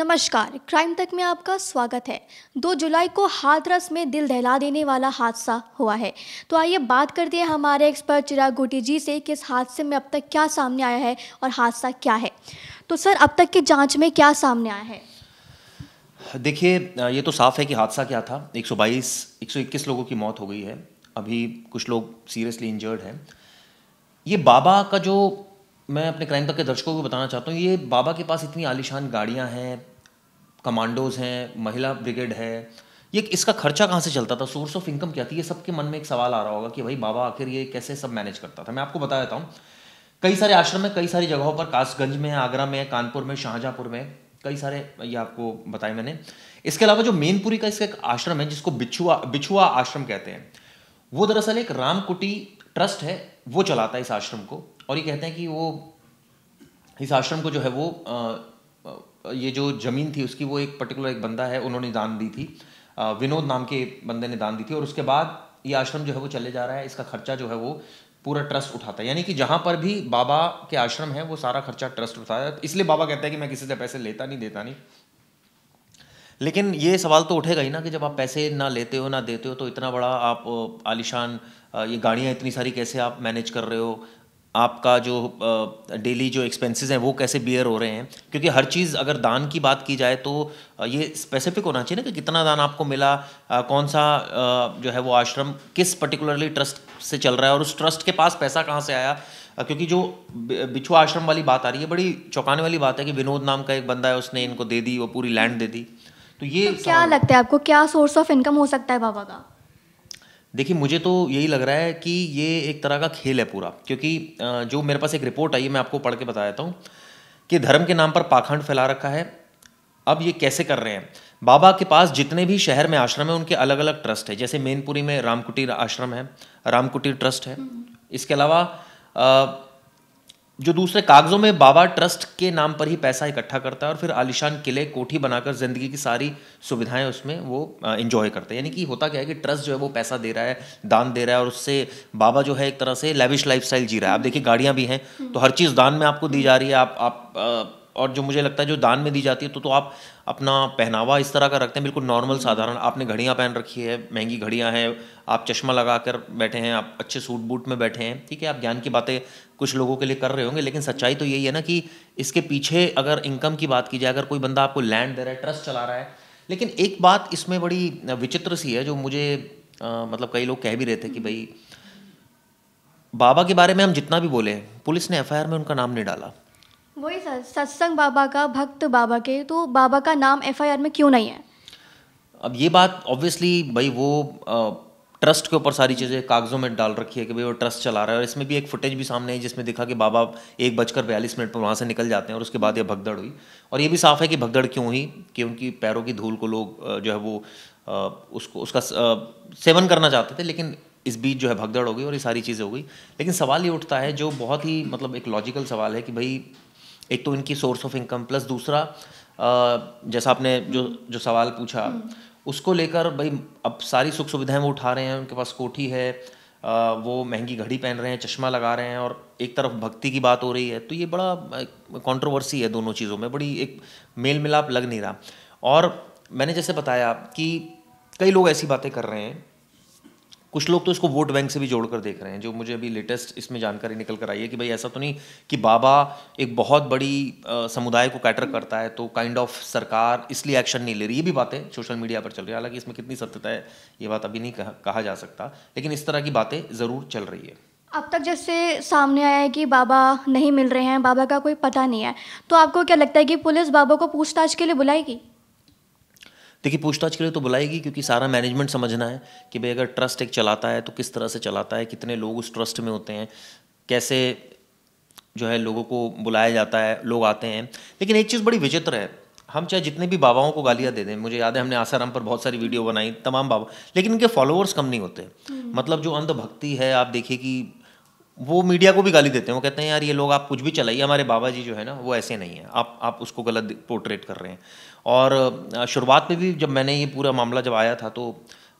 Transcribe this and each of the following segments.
नमस्कार क्राइम तक में आपका स्वागत है 2 जुलाई को हाथरस में दिल दहला देने वाला हादसा हुआ है तो आइए बात करते हैं हमारे एक्सपर्ट चिराग गोटी जी से कि इस हादसे में अब तक क्या सामने आया है और हादसा क्या है तो सर अब तक की जांच में क्या सामने आया है देखिए ये तो साफ है कि हादसा क्या था 122 121 लोगों की मौत हो गई है अभी कुछ लोग सीरियसली इंजर्ड हैं ये बाबा का जो मैं अपने क्राइम तक के दर्शकों को बताना चाहता हूँ ये बाबा के पास इतनी आलिशान गाड़ियाँ हैं कमांडोज हैं महिला ब्रिगेड है ये इसका खर्चा कहाँ से चलता था सोर्स ऑफ इनकम क्या थी ये सबके मन में एक सवाल आ रहा होगा कि भाई बाबा आखिर ये कैसे सब मैनेज करता था मैं आपको बता देता हूँ कई सारे आश्रम में कई सारी जगहों पर कासगंज में आगरा में कानपुर में शाहजहाँपुर में कई सारे ये आपको बताए मैंने इसके अलावा जो मेनपुरी का इसका एक आश्रम है जिसको बिछुआ बिछुआ आश्रम कहते हैं वो दरअसल एक रामकुटी ट्रस्ट है वो चलाता है इस आश्रम को और ये कहते हैं कि वो इस आश्रम को जो है वो ये जो ज़मीन थी उसकी वो एक पर्टिकुलर एक बंदा है उन्होंने दान दी थी विनोद नाम के बंदे ने दान दी थी और उसके बाद ये आश्रम जो है वो चले जा रहा है इसका खर्चा जो है वो पूरा ट्रस्ट उठाता है यानी कि जहाँ पर भी बाबा के आश्रम है वो सारा खर्चा ट्रस्ट उठाता है इसलिए बाबा कहता है कि मैं किसी से पैसे लेता नहीं देता नहीं लेकिन ये सवाल तो उठेगा ही ना कि जब आप पैसे ना लेते हो ना देते हो तो इतना बड़ा आप आलिशान ये गाड़ियाँ इतनी सारी कैसे आप मैनेज कर रहे हो आपका जो डेली जो एक्सपेंसेस हैं वो कैसे बियर हो रहे हैं क्योंकि हर चीज़ अगर दान की बात की जाए तो ये स्पेसिफिक होना चाहिए ना कि कितना दान आपको मिला कौन सा जो है वो आश्रम किस पर्टिकुलरली ट्रस्ट से चल रहा है और उस ट्रस्ट के पास पैसा कहाँ से आया क्योंकि जो बिछुआ आश्रम वाली बात आ रही है बड़ी चौंकाने वाली बात है कि विनोद नाम का एक बंदा है उसने इनको दे दी वो पूरी लैंड दे दी तो ये तो क्या लगता है आपको क्या सोर्स ऑफ इनकम हो सकता है बाबा का देखिए मुझे तो यही लग रहा है कि ये एक तरह का खेल है पूरा क्योंकि जो मेरे पास एक रिपोर्ट आई है मैं आपको पढ़ के बता देता हूँ कि धर्म के नाम पर पाखंड फैला रखा है अब ये कैसे कर रहे हैं बाबा के पास जितने भी शहर में आश्रम है उनके अलग अलग ट्रस्ट है जैसे मेनपुरी में रामकुटीर आश्रम है रामकुटीर ट्रस्ट है हम्म। इसके अलावा जो दूसरे कागजों में बाबा ट्रस्ट के नाम पर ही पैसा इकट्ठा करता है और फिर आलिशान किले कोठी बनाकर ज़िंदगी की सारी सुविधाएं उसमें वो इंजॉय करते हैं यानी कि होता क्या है कि ट्रस्ट जो है वो पैसा दे रहा है दान दे रहा है और उससे बाबा जो है एक तरह से लेविश लाइफ जी रहा है आप देखिए गाड़ियाँ भी हैं तो हर चीज़ दान में आपको दी जा रही है आप आप और जो मुझे लगता है जो दान में दी जाती है तो तो आप अपना पहनावा इस तरह का रखते हैं बिल्कुल नॉर्मल साधारण आपने घड़ियाँ पहन रखी है महंगी घड़ियाँ हैं आप चश्मा लगा कर बैठे हैं आप अच्छे सूट बूट में बैठे हैं ठीक है आप ज्ञान की बातें कुछ लोगों के लिए कर रहे होंगे लेकिन सच्चाई तो यही है ना कि इसके पीछे अगर इनकम की बात की जाए अगर कोई बंदा आपको लैंड दे रहा है ट्रस्ट चला रहा है लेकिन एक बात इसमें बड़ी विचित्र सी है जो मुझे मतलब कई लोग कह भी रहे थे कि भाई बाबा के बारे में हम जितना भी बोले पुलिस ने एफ में उनका नाम नहीं डाला वही सर सत्संग बाबा का भक्त बाबा के तो बाबा का नाम एफ में क्यों नहीं है अब ये बात ऑब्वियसली भाई वो ट्रस्ट के ऊपर सारी चीज़ें कागजों में डाल रखी है कि भाई वो ट्रस्ट चला रहा है और इसमें भी एक फुटेज भी सामने है जिसमें देखा कि बाबा एक बजकर बयालीस मिनट पर वहाँ से निकल जाते हैं और उसके बाद ये भगदड़ हुई और ये भी साफ है कि भगदड़ क्यों हुई कि उनकी पैरों की धूल को लोग जो है वो उसको उसका सेवन करना चाहते थे लेकिन इस बीच जो है भगदड़ हो गई और ये सारी चीज़ें हो गई लेकिन सवाल ये उठता है जो बहुत ही मतलब एक लॉजिकल सवाल है कि भाई एक तो इनकी सोर्स ऑफ इनकम प्लस दूसरा जैसा आपने जो जो सवाल पूछा हम्म। उसको लेकर भाई अब सारी सुख सुविधाएं वो उठा रहे हैं उनके पास कोठी है वो महंगी घड़ी पहन रहे हैं चश्मा लगा रहे हैं और एक तरफ भक्ति की बात हो रही है तो ये बड़ा कंट्रोवर्सी है दोनों चीज़ों में बड़ी एक मेल मिलाप लग नहीं रहा और मैंने जैसे बताया कि कई लोग ऐसी बातें कर रहे हैं कुछ लोग तो इसको वोट बैंक से भी जोड़कर देख रहे हैं जो मुझे अभी लेटेस्ट इसमें जानकारी निकल कर आई है कि भाई ऐसा तो नहीं कि बाबा एक बहुत बड़ी समुदाय को कैटर करता है तो काइंड kind ऑफ of सरकार इसलिए एक्शन नहीं ले रही ये भी बातें सोशल मीडिया पर चल रही है हालांकि इसमें कितनी सत्यता है ये बात अभी नहीं कहा, कहा जा सकता लेकिन इस तरह की बातें ज़रूर चल रही है अब तक जैसे सामने आया है कि बाबा नहीं मिल रहे हैं बाबा का कोई पता नहीं है तो आपको क्या लगता है कि पुलिस बाबा को पूछताछ के लिए बुलाएगी देखिए पूछताछ के लिए तो बुलाएगी क्योंकि सारा मैनेजमेंट समझना है कि भाई अगर ट्रस्ट एक चलाता है तो किस तरह से चलाता है कितने लोग उस ट्रस्ट में होते हैं कैसे जो है लोगों को बुलाया जाता है लोग आते हैं लेकिन एक चीज़ बड़ी विचित्र है हम चाहे जितने भी बाबाओं को गालियाँ दे दें मुझे याद है हमने आसाराम पर बहुत सारी वीडियो बनाई तमाम बाबा लेकिन इनके फॉलोअर्स कम नहीं होते मतलब जो अंधभक्ति है आप देखिए कि वो मीडिया को भी गाली देते हैं वो कहते हैं यार ये लोग आप कुछ भी चलाइए हमारे बाबा जी जो है ना वो ऐसे नहीं है आप आप उसको गलत पोर्ट्रेट कर रहे हैं और शुरुआत में भी जब मैंने ये पूरा मामला जब आया था तो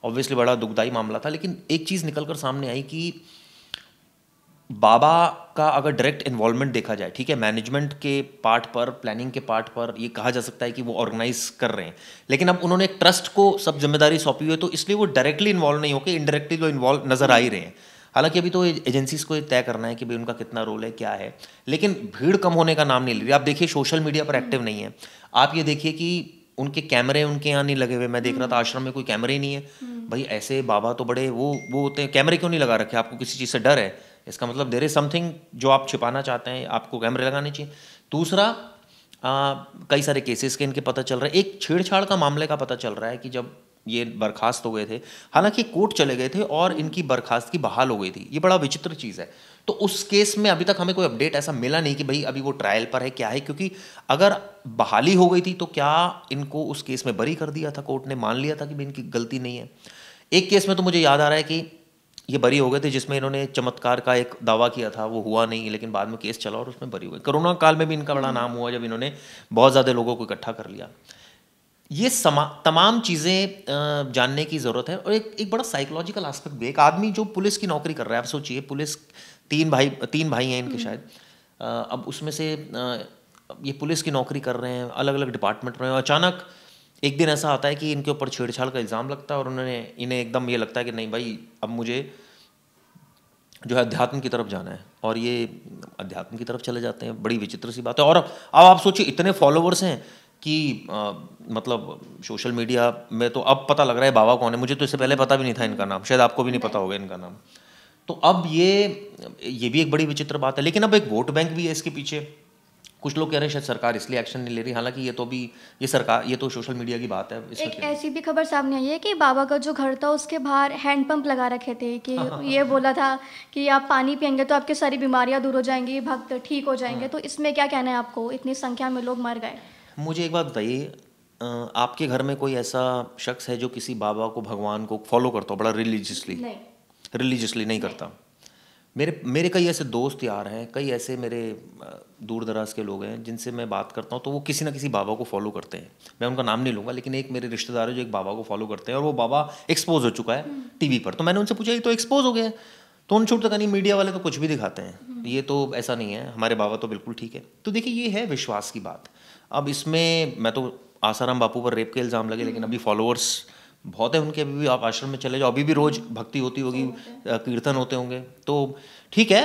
ऑब्वियसली बड़ा दुखदाई मामला था लेकिन एक चीज़ निकल कर सामने आई कि बाबा का अगर डायरेक्ट इन्वॉल्वमेंट देखा जाए ठीक है मैनेजमेंट के पार्ट पर प्लानिंग के पार्ट पर ये कहा जा सकता है कि वो ऑर्गेनाइज कर रहे हैं लेकिन अब उन्होंने एक ट्रस्ट को सब जिम्मेदारी सौंपी हुई है तो इसलिए वो डायरेक्टली इन्वॉल्व नहीं होकर इनडायरेक्टली जो इन्वॉल्व नजर आ ही रहे हैं हालांकि अभी तो एजेंसीज को तय करना है कि भाई उनका कितना रोल है क्या है लेकिन भीड़ कम होने का नाम नहीं ले रही आप देखिए सोशल मीडिया पर एक्टिव नहीं है आप ये देखिए कि उनके कैमरे उनके यहाँ नहीं लगे हुए मैं देख रहा था आश्रम में कोई कैमरे ही नहीं है भाई ऐसे बाबा तो बड़े वो वो होते हैं कैमरे क्यों नहीं लगा रखे आपको किसी चीज़ से डर है इसका मतलब देर इज समथिंग जो आप छिपाना चाहते हैं आपको कैमरे लगाने चाहिए दूसरा कई सारे केसेस के इनके पता चल रहा है एक छेड़छाड़ का मामले का पता चल रहा है कि जब ये बर्खास्त हो गए थे हालांकि कोर्ट चले गए थे और इनकी बर्खास्त की बहाल हो गई थी ये बड़ा विचित्र चीज़ है तो उस केस में अभी तक हमें कोई अपडेट ऐसा मिला नहीं कि भाई अभी वो ट्रायल पर है क्या है क्योंकि अगर बहाली हो गई थी तो क्या इनको उस केस में बरी कर दिया था कोर्ट ने मान लिया था कि इनकी गलती नहीं है एक केस में तो मुझे याद आ रहा है कि ये बरी हो गए थे जिसमें इन्होंने चमत्कार का एक दावा किया था वो हुआ नहीं लेकिन बाद में केस चला और उसमें बरी हुए कोरोना काल में भी इनका बड़ा नाम हुआ जब इन्होंने बहुत ज़्यादा लोगों को इकट्ठा कर लिया ये समा तमाम चीज़ें जानने की ज़रूरत है और एक एक बड़ा साइकोलॉजिकल एस्पेक्ट भी एक आदमी जो पुलिस की नौकरी कर रहा है आप सोचिए पुलिस तीन भाई तीन भाई हैं इनके हम्म। शायद अब उसमें से ये पुलिस की नौकरी कर रहे हैं अलग अलग डिपार्टमेंट में अचानक एक दिन ऐसा आता है कि इनके ऊपर छेड़छाड़ का इल्ज़ाम लगता है और उन्होंने इन्हें एकदम ये लगता है कि नहीं भाई अब मुझे जो है अध्यात्म की तरफ जाना है और ये अध्यात्म की तरफ चले जाते हैं बड़ी विचित्र सी बात है और अब आप सोचिए इतने फॉलोवर्स हैं कि आ, मतलब सोशल मीडिया में तो अब पता लग रहा है बाबा कौन है मुझे तो इससे पहले पता भी नहीं था इनका नाम शायद आपको भी नहीं पता होगा इनका नाम तो अब ये ये भी एक बड़ी विचित्र बात है लेकिन अब एक वोट बैंक भी है इसके पीछे कुछ लोग कह रहे हैं शायद सरकार इसलिए एक्शन नहीं ले रही हालांकि ये तो भी ये सरकार ये तो सोशल मीडिया की बात है एक ऐसी भी खबर सामने आई है कि बाबा का जो घर था उसके बाहर हैंडपंप लगा रखे थे कि हाँ, हाँ, ये हाँ। बोला था कि आप पानी पियेंगे तो आपकी सारी बीमारियां दूर हो जाएंगी भक्त ठीक हो जाएंगे तो इसमें क्या कहना है आपको इतनी संख्या में लोग मर गए मुझे एक बात बताइए आपके घर में कोई ऐसा शख्स है जो किसी बाबा को भगवान को फॉलो करता हो बड़ा रिलीजियसली रिलीजियसली नहीं करता मेरे मेरे कई ऐसे दोस्त यार हैं कई ऐसे मेरे दूर दराज के लोग हैं जिनसे मैं बात करता हूँ तो वो किसी ना किसी बाबा को फॉलो करते हैं मैं उनका नाम नहीं लूँगा लेकिन एक मेरे रिश्तेदार है जो एक बाबा को फॉलो करते हैं और वो बाबा एक्सपोज हो चुका है टीवी हम्म। पर तो मैंने उनसे पूछा ये तो एक्सपोज हो गया तो उन छूट तक नहीं मीडिया वाले तो कुछ भी दिखाते हैं हम्म। ये तो ऐसा नहीं है हमारे बाबा तो बिल्कुल ठीक है तो देखिए ये है विश्वास की बात अब इसमें मैं तो आसाराम बापू पर रेप के इल्ज़ाम लगे लेकिन अभी फॉलोअर्स बहुत है उनके अभी भी आप आश्रम में चले जाओ अभी भी रोज़ भक्ति होती होगी कीर्तन होते होंगे तो ठीक है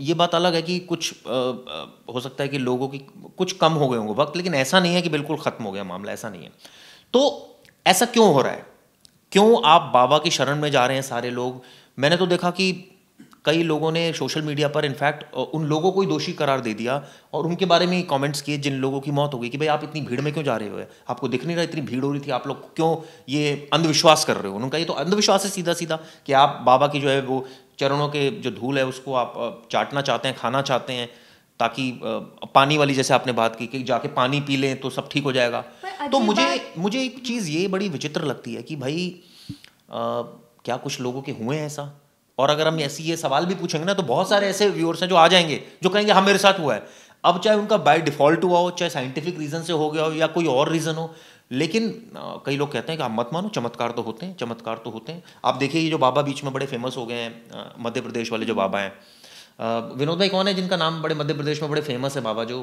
ये बात अलग है कि कुछ आ, हो सकता है कि लोगों की कुछ कम हो गए होंगे वक्त लेकिन ऐसा नहीं है कि बिल्कुल ख़त्म हो गया मामला ऐसा नहीं है तो ऐसा क्यों हो रहा है क्यों आप बाबा की शरण में जा रहे हैं सारे लोग मैंने तो देखा कि कई लोगों ने सोशल मीडिया पर इनफैक्ट उन लोगों को ही दोषी करार दे दिया और उनके बारे में कमेंट्स किए जिन लोगों की मौत हो गई कि भाई आप इतनी भीड़ में क्यों जा रहे हो आपको दिख नहीं रहा इतनी भीड़ हो रही थी आप लोग क्यों ये अंधविश्वास कर रहे हो उनका ये तो अंधविश्वास है सीधा सीधा कि आप बाबा की जो है वो चरणों के जो धूल है उसको आप चाटना चाहते हैं खाना चाहते हैं ताकि पानी वाली जैसे आपने बात की कि जाके पानी पी लें तो सब ठीक हो जाएगा तो मुझे मुझे एक चीज़ ये बड़ी विचित्र लगती है कि भाई क्या कुछ लोगों के हुए हैं ऐसा और अगर हम ऐसी ये सवाल भी पूछेंगे ना तो बहुत सारे ऐसे व्यूअर्स हैं जो आ जाएंगे जो कहेंगे हाँ मेरे साथ हुआ है अब चाहे उनका बाय डिफॉल्ट हुआ हो चाहे साइंटिफिक रीज़न से हो गया हो या कोई और रीज़न हो लेकिन आ, कई लोग कहते हैं कि आप हाँ, मत मानो चमत्कार तो होते हैं चमत्कार तो होते हैं आप देखिए ये जो बाबा बीच में बड़े फेमस हो गए हैं मध्य प्रदेश वाले जो बाबा हैं विनोद भाई कौन है जिनका नाम बड़े मध्य प्रदेश में बड़े फेमस है बाबा जो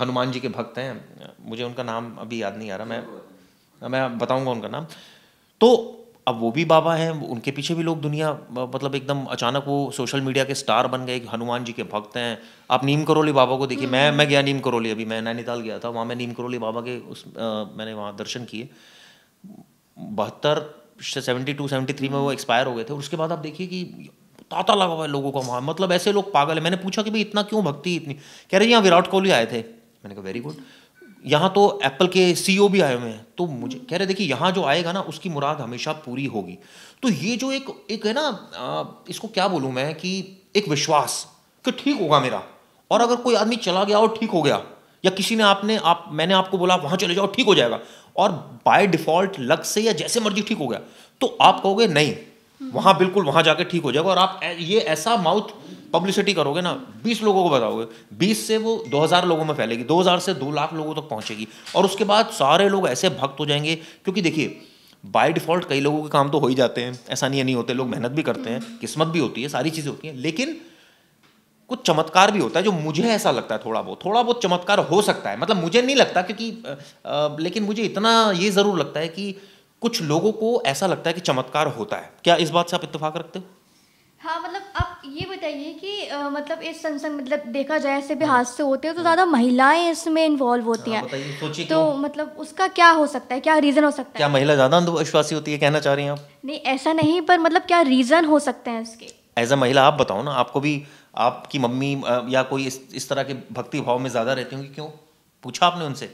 हनुमान जी के भक्त हैं मुझे उनका नाम अभी याद नहीं आ रहा मैं मैं बताऊंगा उनका नाम तो अब वो भी बाबा हैं उनके पीछे भी लोग दुनिया मतलब एकदम अचानक वो सोशल मीडिया के स्टार बन गए हनुमान जी के भक्त हैं आप नीम करोली बाबा को देखिए मैं मैं गया नीम करोली अभी मैं नैनीताल गया था वहाँ मैं नीम करोली बाबा के उस आ, मैंने वहाँ दर्शन किए बहत्तर सेवेंटी टू सेवेंटी थ्री में वो एक्सपायर हो गए थे और उसके बाद आप देखिए कि ताता लगा हुआ है लोगों का वहाँ मतलब ऐसे लोग पागल है मैंने पूछा कि भाई इतना क्यों भक्ति इतनी कह रहे यहाँ विराट कोहली आए थे मैंने कहा वेरी गुड यहाँ तो एप्पल के सी e भी आए हुए हैं तो मुझे कह रहे देखिए यहाँ जो आएगा ना उसकी मुराद हमेशा पूरी होगी तो ये जो एक एक है ना इसको क्या बोलूँ मैं कि एक विश्वास कि ठीक होगा मेरा और अगर कोई आदमी चला गया और ठीक हो गया या किसी ने आपने आप मैंने आपको बोला आप वहाँ चले जाओ ठीक हो जाएगा और बाय डिफॉल्ट लग से या जैसे मर्जी ठीक हो गया तो आप कहोगे नहीं वहाँ बिल्कुल वहाँ जाके ठीक हो जाएगा और आप ये ऐसा माउथ पब्लिसिटी करोगे ना 20 लोगों को बताओगे 20 से वो 2000 लोगों में फैलेगी 2000 से 2 लाख लोगों तक तो पहुँचेगी और उसके बाद सारे लोग ऐसे भक्त हो जाएंगे क्योंकि देखिए बाय डिफ़ॉल्ट कई लोगों के काम तो हो ही जाते हैं ऐसा नहीं है नहीं होते लोग मेहनत भी करते हैं किस्मत भी होती है सारी चीज़ें होती हैं लेकिन कुछ चमत्कार भी होता है जो मुझे ऐसा लगता है थोड़ा बहुत थोड़ा बहुत चमत्कार हो सकता है मतलब मुझे नहीं लगता क्योंकि लेकिन मुझे इतना ये ज़रूर लगता है कि कुछ लोगों को ऐसा लगता है कि चमत्कार होता है क्या इस बात से आप इतफाक रखते हो हाँ मतलब आप ये बताइए कि आ, मतलब इस संसंग मतलब देखा जाए ऐसे भी हादसे होते हैं तो ज़्यादा महिलाएं इसमें इन्वॉल्व होती हाँ, हैं तो क्यों? मतलब उसका क्या हो सकता है क्या रीज़न हो सकता क्या है क्या महिला ज़्यादा अंधविश्वासी होती है कहना चाह रही हैं आप नहीं ऐसा नहीं पर मतलब क्या रीज़न हो सकते हैं इसके एज अ महिला आप बताओ ना आपको भी आपकी मम्मी या कोई इस इस तरह के भक्ति भाव में ज़्यादा रहती होंगी क्यों पूछा आपने उनसे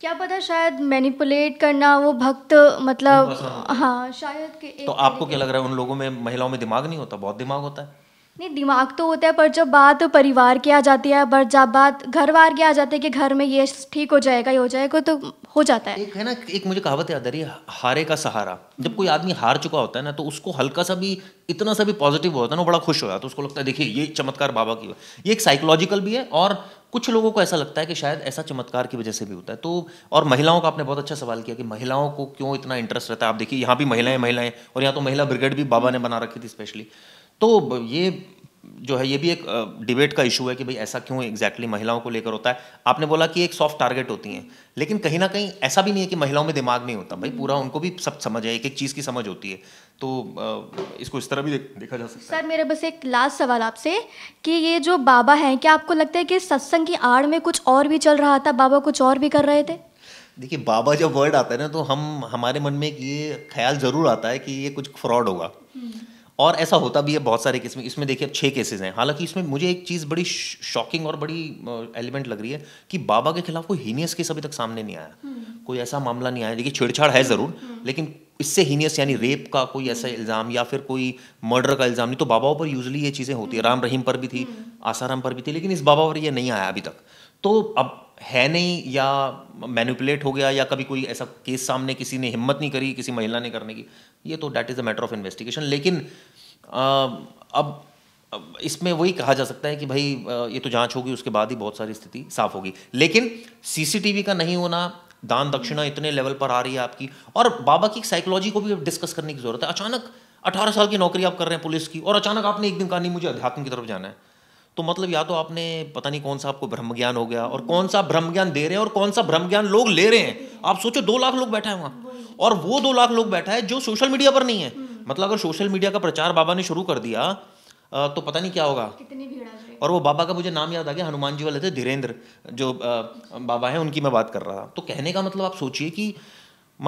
क्या पता शायद मैनिपुलेट करना वो भक्त मतलब हाँ।, हाँ शायद के एक तो आपको क्या लग रहा है उन लोगों में महिलाओं में दिमाग नहीं होता बहुत दिमाग होता है नहीं दिमाग तो होता है पर जब बात परिवार की आ जाती है पर जब बात घर वार की आ जाती है कि घर में ये ठीक हो जाएगा ये हो जाएगा तो हो जाता है एक है ना एक मुझे कहावत याद आ रही है हारे का सहारा जब कोई आदमी हार चुका होता है ना तो उसको हल्का सा भी इतना सा भी पॉजिटिव होता है ना वो बड़ा खुश हो जाता है उसको लगता है देखिए ये चमत्कार बाबा की ये एक साइकोलॉजिकल भी है और कुछ लोगों को ऐसा लगता है कि शायद ऐसा चमत्कार की वजह से भी होता है तो और महिलाओं का आपने बहुत अच्छा सवाल किया कि महिलाओं को क्यों इतना इंटरेस्ट रहता है आप देखिए यहाँ भी महिलाएं महिलाएं और यहाँ तो महिला ब्रिगेड भी बाबा ने बना रखी थी स्पेशली तो ये जो है ये भी एक डिबेट का इशू है कि भाई ऐसा क्यों एग्जैक्टली महिलाओं को लेकर होता है आपने बोला कि एक सॉफ्ट टारगेट होती हैं लेकिन कहीं ना कहीं ऐसा भी नहीं है कि महिलाओं में दिमाग नहीं होता भाई पूरा उनको भी सब समझ है एक एक चीज़ की समझ होती है तो इसको इस तरह भी देखा जा सकता है सर मेरे बस एक लास्ट सवाल आपसे कि ये जो बाबा हैं क्या आपको लगता है कि सत्संग की आड़ में कुछ और भी चल रहा था बाबा कुछ और भी कर रहे थे देखिए बाबा जब वर्ड आता है ना तो हम हमारे मन में एक ये ख्याल ज़रूर आता है कि ये कुछ फ्रॉड होगा हम्म। और ऐसा होता भी है बहुत सारे केस में इसमें देखिए अब छः केसेस हैं हालांकि इसमें मुझे एक चीज़ बड़ी शॉकिंग और बड़ी एलिमेंट लग रही है कि बाबा के खिलाफ कोई हीनियस केस अभी तक सामने नहीं आया हम्म। कोई ऐसा मामला नहीं आया देखिए छेड़छाड़ है ज़रूर हम्म। लेकिन इससे हीनियस यानी रेप का कोई ऐसा हम्म। इल्ज़ाम या फिर कोई मर्डर का इल्ज़ाम नहीं तो बाबाओं पर यूजली ये चीज़ें होती है राम रहीम पर भी थी आसाराम पर भी थी लेकिन इस बाबा पर यह नहीं आया अभी तक तो अब है नहीं या मैनिपुलेट हो गया या कभी कोई ऐसा केस सामने किसी ने हिम्मत नहीं करी किसी महिला ने करने की ये तो that is a matter of investigation लेकिन आ, अब, अब इसमें वही कहा जा सकता है कि भाई ये तो जांच होगी उसके बाद ही बहुत सारी स्थिति साफ होगी लेकिन सीसीटीवी का नहीं होना दान दक्षिणा इतने लेवल पर आ रही है आपकी और बाबा की साइकोलॉजी को भी डिस्कस करने की जरूरत है अचानक अठारह साल की नौकरी आप कर रहे हैं पुलिस की और अचानक आपने एक दिन कहा नहीं मुझे अध्यात्म की तरफ जाना है तो मतलब या तो आपने पता नहीं कौन सा आपको ब्रह्म ज्ञान हो गया और कौन सा ब्रह्म ज्ञान दे रहे हैं और कौन सा ब्रह्म ज्ञान लोग ले रहे हैं आप सोचो दो लाख लोग बैठा है वहां और वो दो लाख लोग बैठा है जो सोशल मीडिया पर नहीं है मतलब अगर सोशल मीडिया का प्रचार बाबा ने शुरू कर दिया तो पता नहीं क्या होगा और वो बाबा का मुझे नाम याद आ गया हनुमान जी वाले थे धीरेन्द्र जो बाबा है उनकी मैं बात कर रहा था तो कहने का मतलब आप सोचिए कि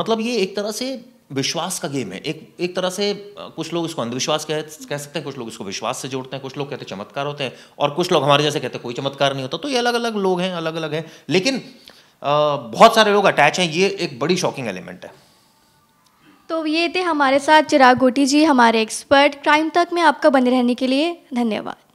मतलब ये एक तरह से विश्वास का गेम है एक एक तरह से कुछ लोग इसको अंधविश्वास कह कह सकते हैं कुछ लोग इसको विश्वास से जोड़ते हैं कुछ लोग कहते हैं चमत्कार होते हैं और कुछ लोग हमारे जैसे कहते हैं कोई चमत्कार नहीं होता तो ये अलग अलग लोग हैं अलग अलग हैं लेकिन आ, बहुत सारे लोग अटैच हैं ये एक बड़ी शॉकिंग एलिमेंट है तो ये थे हमारे साथ चिराग गोटी जी हमारे एक्सपर्ट क्राइम तक में आपका बने रहने के लिए धन्यवाद